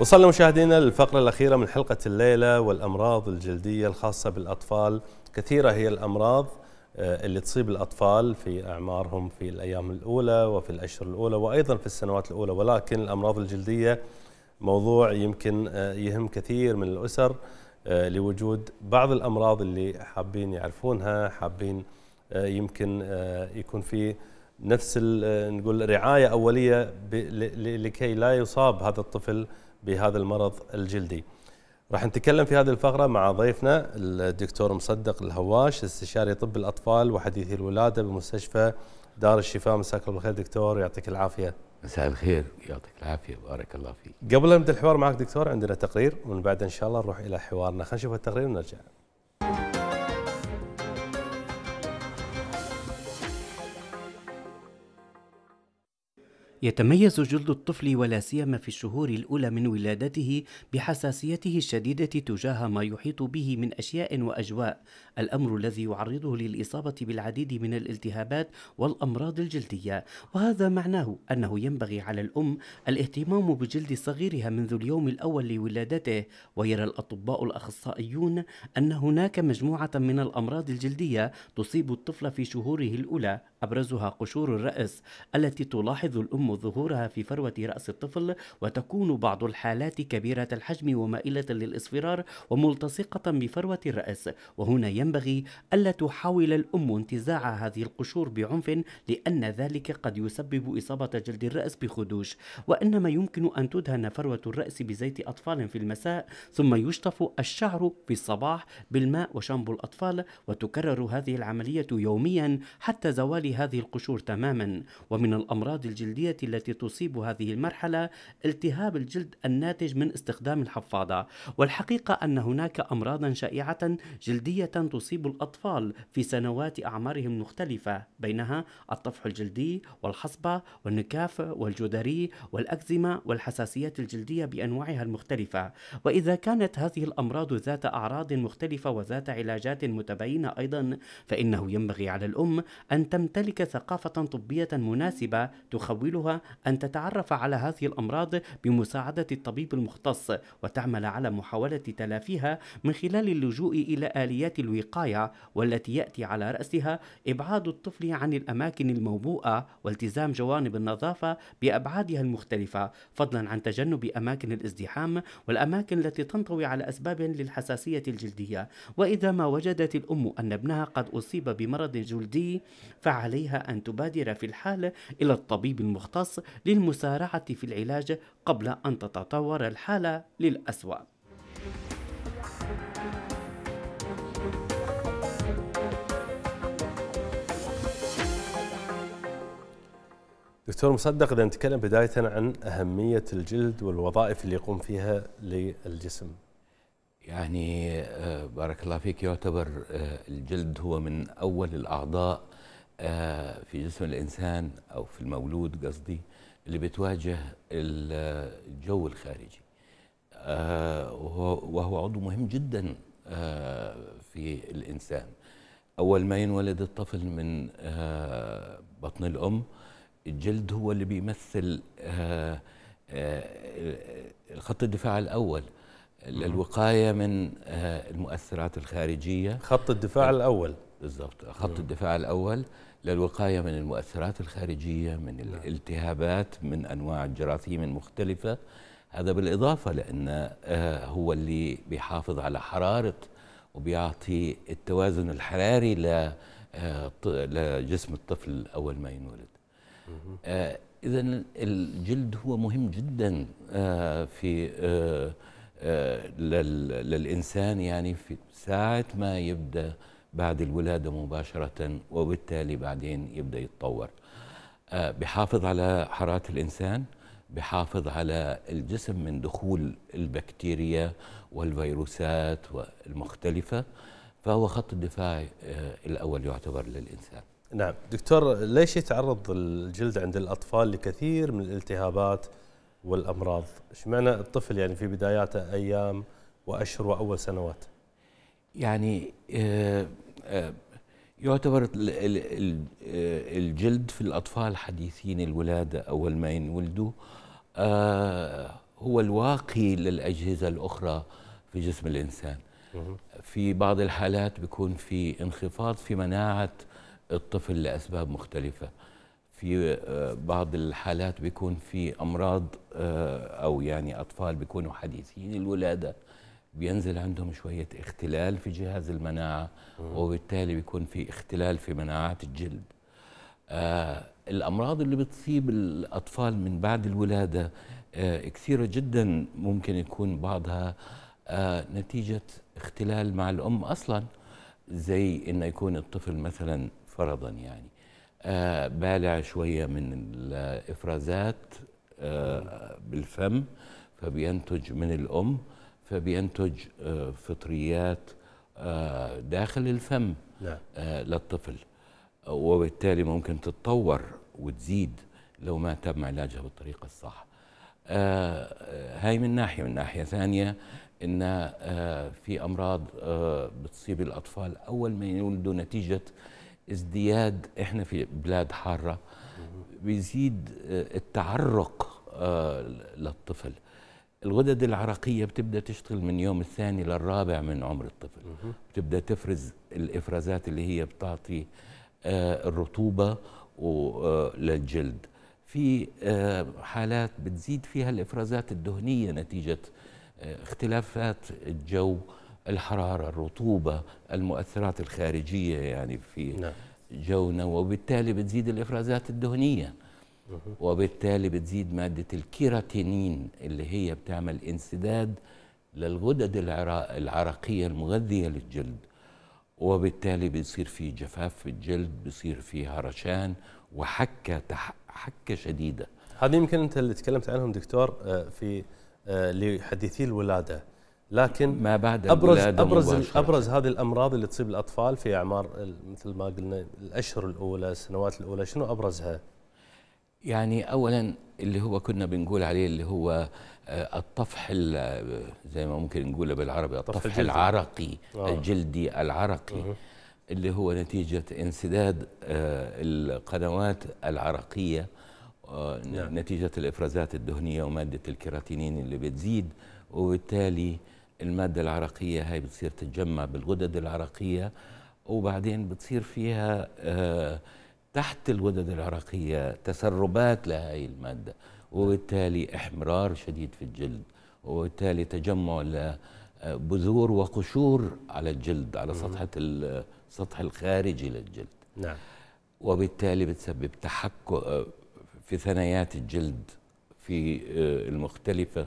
وصلنا مشاهدينا للفقرة الأخيرة من حلقة الليلة والأمراض الجلدية الخاصة بالأطفال كثيرة هي الأمراض آه، اللي تصيب الأطفال في أعمارهم في الأيام الأولى وفي الأشهر الأولى وأيضا في السنوات الأولى ولكن الأمراض الجلدية موضوع يمكن آه، يهم كثير من الأسر آه، لوجود بعض الأمراض اللي حابين يعرفونها حابين يمكن يكون في نفس نقول رعاية أولية لكي لا يصاب هذا الطفل بهذا المرض الجلدي راح نتكلم في هذه الفقرة مع ضيفنا الدكتور مصدق الهواش استشاري طب الأطفال وحديثي الولادة بمستشفى دار الشفاء مساك الله بالخير دكتور يعطيك العافية مساء الخير يعطيك العافية بارك الله فيك قبل لا نبدأ الحوار معك دكتور عندنا تقرير ومن بعد إن شاء الله نروح إلى حوارنا خلينا نشوف التقرير ونرجع يتميز جلد الطفل ولا سيما في الشهور الأولى من ولادته بحساسيته الشديدة تجاه ما يحيط به من أشياء وأجواء، الأمر الذي يعرضه للإصابة بالعديد من الالتهابات والأمراض الجلدية، وهذا معناه أنه ينبغي على الأم الاهتمام بجلد صغيرها منذ اليوم الأول لولادته، ويرى الأطباء الأخصائيون أن هناك مجموعة من الأمراض الجلدية تصيب الطفل في شهوره الأولى أبرزها قشور الرأس التي تلاحظ الأم ظهورها في فروة رأس الطفل وتكون بعض الحالات كبيرة الحجم ومائلة للإصفرار وملتصقة بفروة الرأس وهنا ينبغي ألا تحاول الأم انتزاع هذه القشور بعنف لأن ذلك قد يسبب إصابة جلد الرأس بخدوش وإنما يمكن أن تدهن فروة الرأس بزيت أطفال في المساء ثم يشطف الشعر في الصباح بالماء وشامبو الأطفال وتكرر هذه العملية يوميا حتى زوال هذه القشور تماما ومن الأمراض الجلدية التي تصيب هذه المرحلة التهاب الجلد الناتج من استخدام الحفاضة والحقيقة أن هناك أمراضا شائعة جلدية تصيب الأطفال في سنوات أعمارهم المختلفة بينها الطفح الجلدي والحصبة والنكاف والجدري والأكزيما والحساسيات الجلدية بأنواعها المختلفة وإذا كانت هذه الأمراض ذات أعراض مختلفة وذات علاجات متباينة أيضا فإنه ينبغي على الأم أن تمتلك تمتلك ثقافة طبية مناسبة تخولها أن تتعرف على هذه الأمراض بمساعدة الطبيب المختص وتعمل على محاولة تلافيها من خلال اللجوء إلى آليات الوقاية والتي يأتي على رأسها إبعاد الطفل عن الأماكن الموبوءة والتزام جوانب النظافة بأبعادها المختلفة فضلا عن تجنب أماكن الازدحام والأماكن التي تنطوي على أسباب للحساسية الجلدية وإذا ما وجدت الأم أن ابنها قد أصيب بمرض جلدي فعلى عليها أن تبادر في الحال إلى الطبيب المختص للمسارعة في العلاج قبل أن تتطور الحالة للأسوأ. دكتور مصدق اذا نتكلم بدايه عن اهميه الجلد والوظائف اللي يقوم فيها للجسم. يعني آه، بارك الله فيك يعتبر آه، الجلد هو من اول الاعضاء آه، في جسم الإنسان أو في المولود قصدي اللي بتواجه الجو الخارجي آه، وهو عضو مهم جدا آه، في الإنسان أول ما ينولد الطفل من بطن الأم الجلد هو اللي بيمثل خط الدفاع الأول للوقاية من المؤثرات الخارجية خط الدفاع الأول بالضبط خط نعم. الدفاع الأول للوقاية من المؤثرات الخارجية من نعم. الالتهابات من أنواع الجراثيم المختلفة هذا بالإضافة لأن آه، هو اللي بيحافظ على حرارة وبيعطي التوازن الحراري آه، لجسم الطفل أول ما ينولد آه، إذا الجلد هو مهم جدا في للإنسان يعني في ساعة ما يبدأ بعد الولادة مباشرة وبالتالي بعدين يبدأ يتطور آه، بحافظ على حرارة الإنسان بحافظ على الجسم من دخول البكتيريا والفيروسات المختلفة فهو خط الدفاع آه، الأول يعتبر للإنسان نعم دكتور ليش يتعرض الجلد عند الأطفال لكثير من الالتهابات والأمراض معنى الطفل يعني في بداياته أيام وأشهر وأول سنوات يعني آه، يعتبر آه، الجلد في الأطفال حديثين الولادة أول آه، ما ينولدوا هو الواقي للأجهزة الأخرى في جسم الإنسان في بعض الحالات بيكون في انخفاض في مناعة الطفل لأسباب مختلفة في آه، بعض الحالات بيكون في أمراض أو يعني أطفال بيكونوا حديثين الولادة بينزل عندهم شوية اختلال في جهاز المناعة وبالتالي بيكون في اختلال في مناعات الجلد آه الأمراض اللي بتصيب الأطفال من بعد الولادة آه كثيرة جدا ممكن يكون بعضها آه نتيجة اختلال مع الأم أصلا زي إنه يكون الطفل مثلا فرضا يعني آه بالع شوية من الإفرازات آه بالفم فبينتج من الأم فبينتج آه، فطريات آه، داخل الفم نعم. آه، للطفل وبالتالي ممكن تتطور وتزيد لو ما تم علاجها بالطريقة الصح هاي من ناحية من ناحية ثانية إن في أمراض بتصيب الأطفال أول ما يولدوا نتيجة ازدياد إحنا في بلاد حارة بيزيد التعرق للطفل الغدد العرقيه بتبدا تشتغل من يوم الثاني للرابع من عمر الطفل بتبدا تفرز الافرازات اللي هي بتعطي آه، الرطوبه آه، للجلد في آه، حالات بتزيد فيها الافرازات الدهنيه نتيجه اختلافات الجو الحراره الرطوبه المؤثرات الخارجيه يعني في نعم. جونا وبالتالي بتزيد الافرازات الدهنيه وبالتالي بتزيد مادة الكيراتينين اللي هي بتعمل انسداد للغدد العرقية المغذية للجلد وبالتالي بيصير في جفاف في الجلد بيصير في هرشان وحكة حكة شديدة هذه يمكن أنت اللي تكلمت عنهم دكتور آه، في آه، لحديثي الولادة لكن ما بعد أبرز أبرز أبرز هذه الأمراض اللي تصيب الأطفال في أعمار مثل ما قلنا الأشهر الأولى السنوات الأولى شنو أبرزها؟ يعني اولا اللي هو كنا بنقول عليه اللي هو آه، الطفح آه، زي ما ممكن نقوله بالعربي الطفح الجلدي. العرقي آه. الجلدي العرقي آه. اللي هو نتيجة انسداد آه، القنوات العرقية نعم. نتيجة الإفرازات الدهنية ومادة الكيراتينين اللي بتزيد وبالتالي المادة العرقية هاي بتصير تتجمع بالغدد العرقية وبعدين بتصير فيها آه تحت الغدد العرقية تسربات لهذه المادة وبالتالي احمرار شديد في الجلد وبالتالي تجمع بذور وقشور على الجلد على سطحة السطح الخارجي للجلد نعم وبالتالي بتسبب تحكم في ثنايات الجلد في آه، المختلفة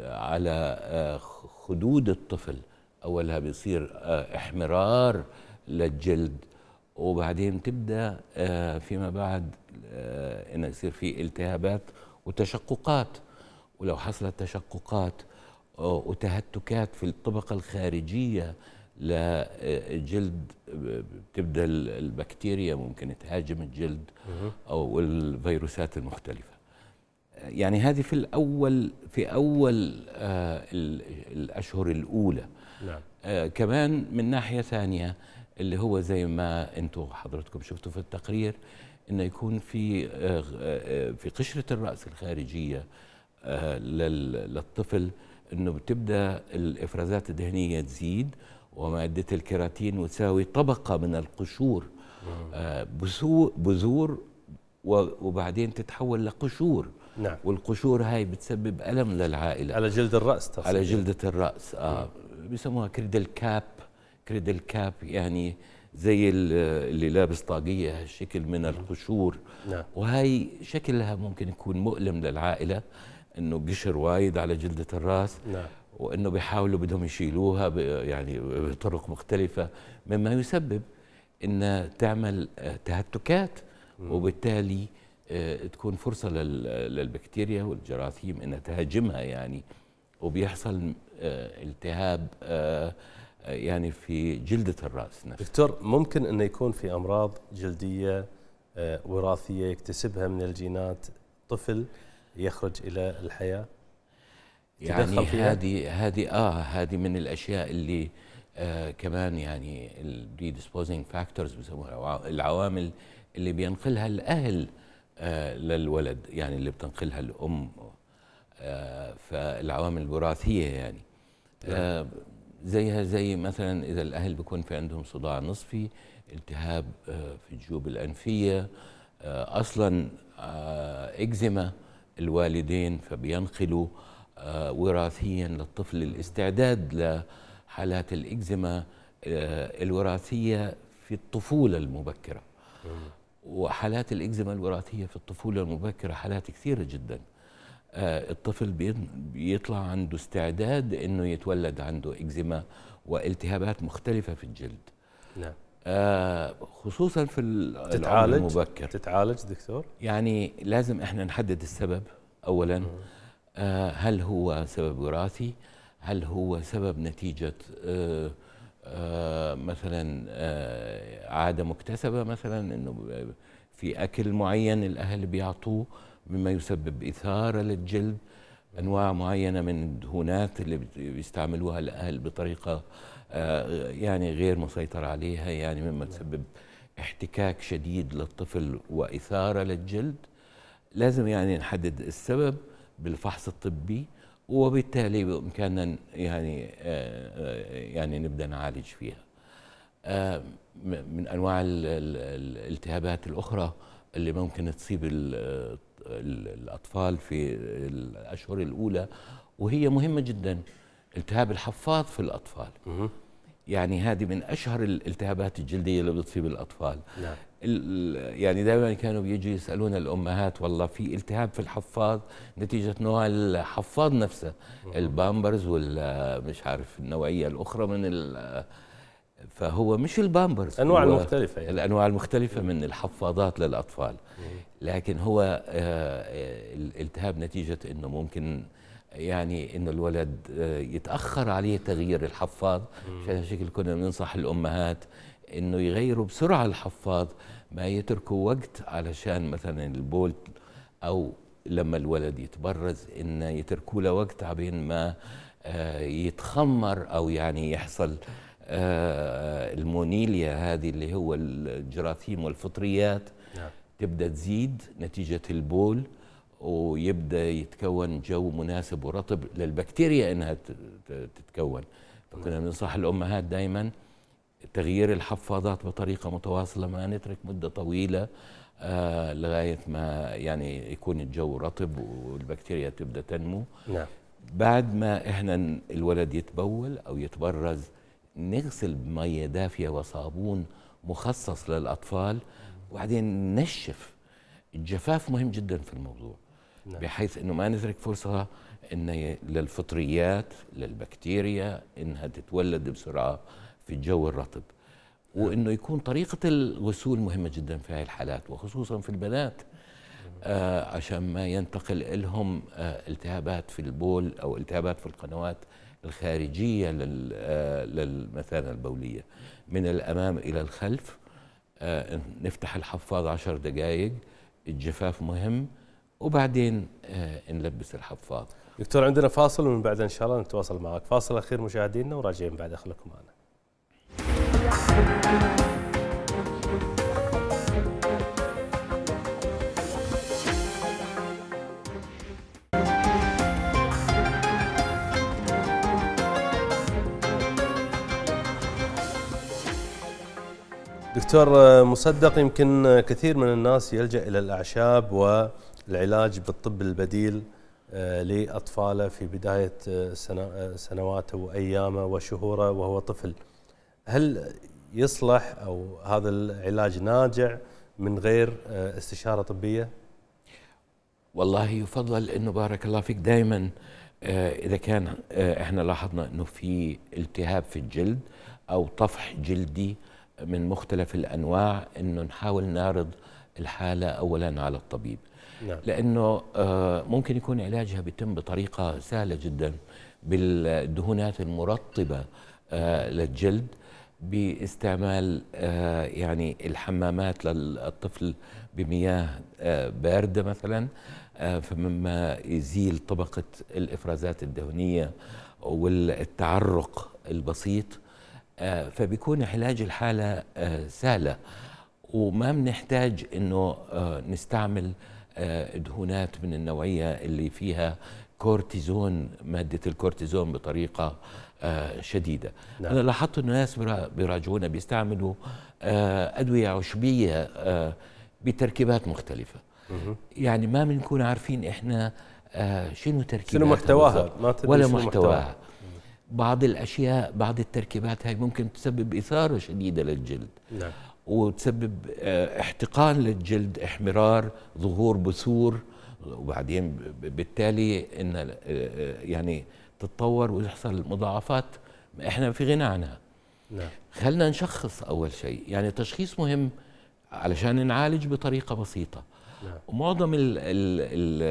على آه، خدود الطفل أولها بيصير آه، احمرار للجلد وبعدين تبدا آه، فيما بعد آه، ان يصير في التهابات وتشققات ولو حصلت تشققات آه، وتهتكات في الطبقه الخارجيه للجلد تبدا البكتيريا ممكن تهاجم الجلد او الفيروسات المختلفه يعني هذه في الاول في اول الاشهر الاولى نعم. كمان من ناحيه ثانيه اللي هو زي ما انتم حضرتكم شفتوا في التقرير انه يكون في آه، آه، آه، في قشره الراس الخارجيه للطفل انه بتبدا الافرازات الدهنيه تزيد وماده الكيراتين وتساوي طبقه من القشور بذور وبعدين تتحول لقشور نعم والقشور هاي بتسبب الم للعائله على جلد الراس تقصد على يعني. جلده الراس اه بيسموها كريدل كاب كريدل كاب يعني زي اللي لابس طاقية هالشكل من القشور نعم. وهي شكلها ممكن يكون مؤلم للعائلة انه قشر وايد على جلدة الراس نعم. وانه بيحاولوا بدهم يشيلوها يعني بطرق مختلفة مما يسبب ان تعمل تهتكات وبالتالي آه، تكون فرصة للبكتيريا والجراثيم انها تهاجمها يعني وبيحصل آه، التهاب آه، يعني في جلدة الرأس نفسه دكتور ممكن أن يكون في أمراض جلدية آه، وراثية يكتسبها من الجينات طفل يخرج إلى الحياة يعني هذه هذه اه هذه من الاشياء اللي آه كمان يعني البري فاكتورز بيسموها العوامل اللي بينقلها الاهل آه للولد يعني اللي بتنقلها الام آه فالعوامل الوراثيه يعني نعم. آه زيها زي مثلا اذا الاهل بيكون في عندهم صداع نصفي التهاب آه، في الجيوب الانفيه آه، اصلا آه، اكزيما الوالدين فبينقلوا وراثيا للطفل الاستعداد لحالات الاكزيما الوراثيه في الطفوله المبكره وحالات الاكزيما الوراثيه في الطفوله المبكره حالات كثيره جدا آه، الطفل بيطلع عنده استعداد انه يتولد عنده اكزيما والتهابات مختلفه في الجلد نعم آه خصوصا في العمر المبكر تتعالج دكتور يعني لازم احنا نحدد السبب اولا آه هل هو سبب وراثي هل هو سبب نتيجه آه آه مثلا آه عاده مكتسبه مثلا انه في اكل معين الاهل بيعطوه مما يسبب إثارة للجلد أنواع معينة من الدهونات اللي بيستعملوها الأهل بطريقة آه، يعني غير مسيطر عليها يعني مما تسبب احتكاك شديد للطفل وإثارة للجلد لازم يعني نحدد السبب بالفحص الطبي وبالتالي بامكاننا يعني آه، آه، يعني نبدا نعالج فيها من انواع الالتهابات الاخرى اللي ممكن تصيب الأطفال في الأشهر الأولى وهي مهمة جدا التهاب الحفاظ في الأطفال يعني هذه من أشهر الالتهابات الجلدية اللي بتصيب الأطفال نعم. يعني دائما كانوا بيجوا يسالون الامهات والله في التهاب في الحفاض نتيجه نوع الحفاض نفسه البامبرز ولا مش عارف النوعيه الاخرى من فهو مش البامبرز انواع المختلفه يعني. الانواع المختلفه من الحفاضات للاطفال لكن هو آه، آه، الالتهاب نتيجه انه ممكن يعني انه الولد آه، يتاخر عليه تغيير الحفاض عشان شكل كنا بننصح الامهات انه يغيروا بسرعه الحفاض ما يتركوا وقت علشان مثلا البولت او لما الولد يتبرز انه يتركوا له وقت عبين ما يتخمر او يعني يحصل آه، المونيليا هذه اللي هو الجراثيم والفطريات نعم. تبدا تزيد نتيجه البول ويبدا يتكون جو مناسب ورطب للبكتيريا انها تتكون فكنا نعم. بننصح الامهات دائما تغيير الحفاضات بطريقه متواصله ما نترك مده طويله آه لغايه ما يعني يكون الجو رطب والبكتيريا تبدا تنمو نعم بعد ما احنا الولد يتبول او يتبرز نغسل بميه دافيه وصابون مخصص للاطفال وبعدين نشف الجفاف مهم جدا في الموضوع نعم. بحيث انه ما نترك فرصه ان للفطريات للبكتيريا انها تتولد بسرعه في الجو الرطب وانه يكون طريقه الغسول مهمه جدا في هذه الحالات وخصوصا في البنات آه عشان ما ينتقل لهم آه التهابات في البول او التهابات في القنوات الخارجية للمثانة آه، البولية من الأمام إلى الخلف آه، نفتح الحفاضة عشر دقايق الجفاف مهم وبعدين آه، نلبس الحفاظ دكتور عندنا فاصل ومن بعد إن شاء الله نتواصل معك فاصل أخير مشاهدينا وراجعين بعد أخلكم أنا دكتور مصدق يمكن كثير من الناس يلجا الى الاعشاب والعلاج بالطب البديل آه، لاطفاله في بدايه آه، آه، سنواته وايامه وشهوره وهو طفل. هل يصلح او هذا العلاج ناجع من غير استشاره طبيه؟ والله يفضل انه بارك الله فيك دائما اذا كان احنا لاحظنا انه في التهاب في الجلد او طفح جلدي من مختلف الانواع انه نحاول نعرض الحاله اولا على الطبيب نعم. لانه آه، ممكن يكون علاجها بيتم بطريقه سهله جدا بالدهونات المرطبه آه، للجلد باستعمال آه، يعني الحمامات للطفل بمياه بارده مثلا فمما يزيل طبقه الافرازات الدهنيه والتعرق البسيط آه، فبيكون علاج الحالة آه، سهلة وما بنحتاج انه آه، نستعمل دهونات من النوعية اللي فيها كورتيزون مادة الكورتيزون بطريقة شديدة نعم. أنا لاحظت أنه ناس بيراجعونا بيستعملوا أدوية عشبية بتركيبات مختلفة مه. يعني ما بنكون عارفين إحنا شنو تركيباتها شنو محتواها ما ولا محتواها بعض الاشياء بعض التركيبات هاي ممكن تسبب اثاره شديده للجلد نعم. وتسبب آه، احتقان للجلد احمرار ظهور بثور وبعدين بالتالي ان آه، آه، يعني تتطور ويحصل مضاعفات احنا في غنى عنها نعم. خلنا نشخص اول شيء يعني تشخيص مهم علشان نعالج بطريقه بسيطه نعم. معظم الـ الـ الـ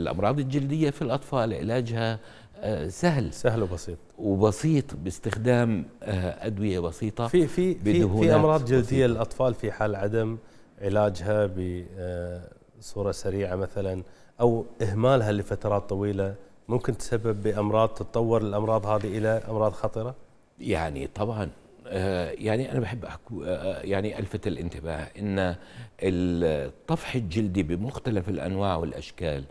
الامراض الجلديه في الاطفال علاجها آه، سهل سهل وبسيط وبسيط باستخدام آه، ادويه بسيطه في في في, في امراض جلديه للاطفال في حال عدم علاجها بصوره آه، سريعه مثلا او اهمالها لفترات طويله ممكن تسبب بامراض تتطور الامراض هذه الى امراض خطره؟ يعني طبعا يعني انا بحب أحكو يعني الفت الانتباه ان الطفح الجلدي بمختلف الانواع والاشكال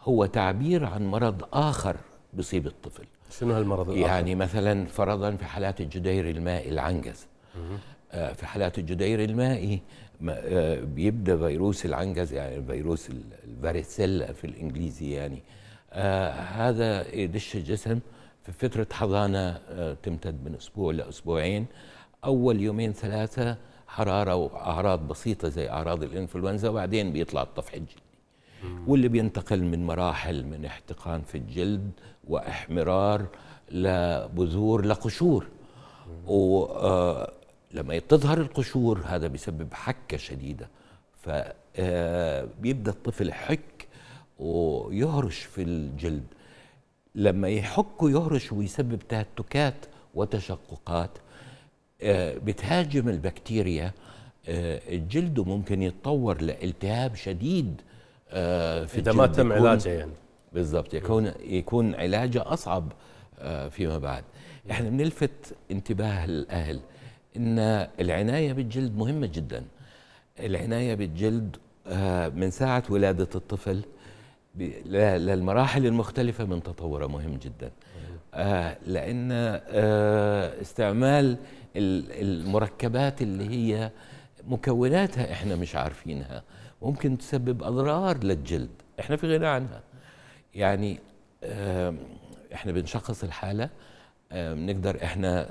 هو تعبير عن مرض اخر بيصيب الطفل شنو هالمرض الآخر؟ يعني مثلا فرضا في حالات الجدير المائي العنجز آه في حالات الجدير المائي آه بيبدا فيروس العنجز يعني فيروس الفاريسيلا في الانجليزي يعني آه هذا يدش الجسم في فتره حضانه آه، تمتد من اسبوع لاسبوعين اول يومين ثلاثه حراره واعراض بسيطه زي اعراض الانفلونزا وبعدين بيطلع الطفح الجلدي واللي بينتقل من مراحل من احتقان في الجلد واحمرار لبذور لقشور ولما آه، تظهر القشور هذا بيسبب حكة شديدة فبيبدأ آه، الطفل يحك ويهرش في الجلد لما يحك ويهرش ويسبب تهتكات وتشققات آه، بتهاجم البكتيريا الجلد ممكن يتطور لالتهاب شديد آه، في إذا ما تم علاجه يعني بالضبط يكون يكون علاجه أصعب آه، فيما بعد احنا بنلفت انتباه الأهل إن العناية بالجلد مهمة جدا العناية بالجلد آه، من ساعة ولادة الطفل للمراحل المختلفة من تطوره مهم جدا لأن استعمال المركبات اللي هي مكوناتها احنا مش عارفينها ممكن تسبب اضرار للجلد احنا في غنى عنها يعني احنا بنشخص الحاله بنقدر احنا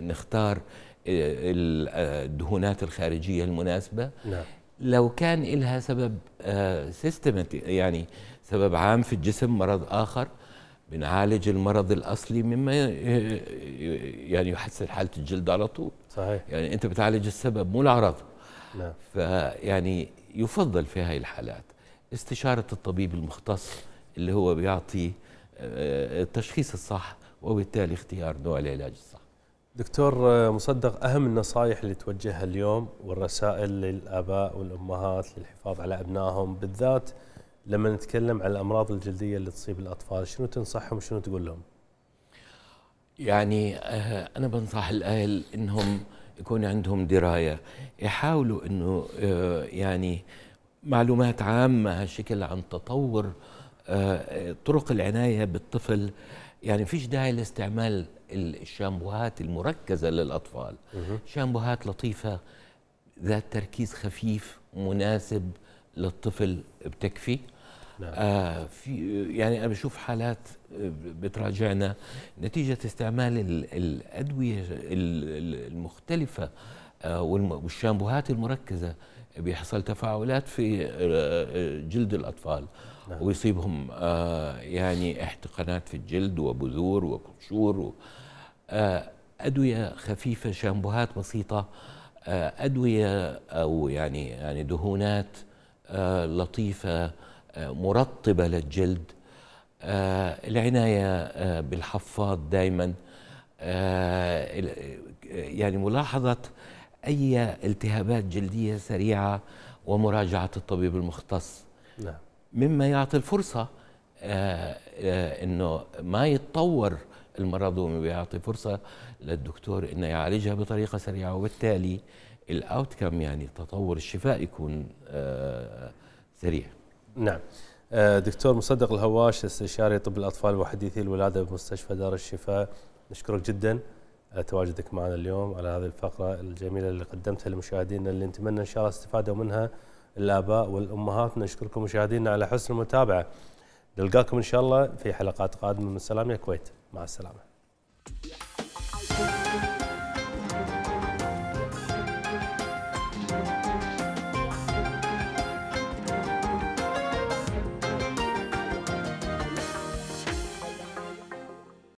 نختار الدهونات الخارجيه المناسبه نعم. لو كان لها سبب يعني سبب عام في الجسم مرض اخر بنعالج المرض الاصلي مما يعني يحسن حاله الجلد على طول صحيح يعني انت بتعالج السبب مو العرض نعم. فيعني يفضل في هاي الحالات استشارة الطبيب المختص اللي هو بيعطي آه، التشخيص الصح وبالتالي اختيار نوع العلاج الصح دكتور آه، مصدق أهم النصائح اللي توجهها اليوم والرسائل للآباء والأمهات للحفاظ على أبنائهم بالذات لما نتكلم عن الأمراض الجلدية اللي تصيب الأطفال شنو تنصحهم وشنو تقول لهم؟ يعني آه، أنا بنصح الأهل أنهم يكون عندهم درايه يحاولوا انه آه، يعني معلومات عامه هالشكل عن تطور آه، طرق العنايه بالطفل يعني فيش داعي لاستعمال الشامبوهات المركزه للاطفال شامبوهات لطيفه ذات تركيز خفيف مناسب للطفل بتكفي نعم. آه في يعني انا بشوف حالات آه، بتراجعنا نتيجه استعمال الادويه المختلفه آه، والشامبوهات المركزه بيحصل تفاعلات في آه، جلد الاطفال نعم. ويصيبهم يعني احتقانات في الجلد وبذور وقشور ادويه خفيفه شامبوهات بسيطه ادويه او يعني يعني دهونات لطيفه مرطبه للجلد آه، العنايه آه، بالحفاض دائما آه، يعني ملاحظه اي التهابات جلديه سريعه ومراجعه الطبيب المختص نعم. مما يعطي الفرصه انه ما يتطور المرض ويعطي فرصه للدكتور انه يعالجها بطريقه سريعه وبالتالي الاوتكم يعني تطور الشفاء يكون سريع نعم آه، دكتور مصدق الهواش استشاري طب الاطفال وحديثي الولاده بمستشفى دار الشفاء نشكرك جدا آه، تواجدك معنا اليوم على هذه الفقره الجميله اللي قدمتها لمشاهدينا اللي نتمنى ان شاء الله استفادوا منها الاباء والامهات نشكركم مشاهدينا على حسن المتابعه نلقاكم ان شاء الله في حلقات قادمه من سلام يا كويت مع السلامه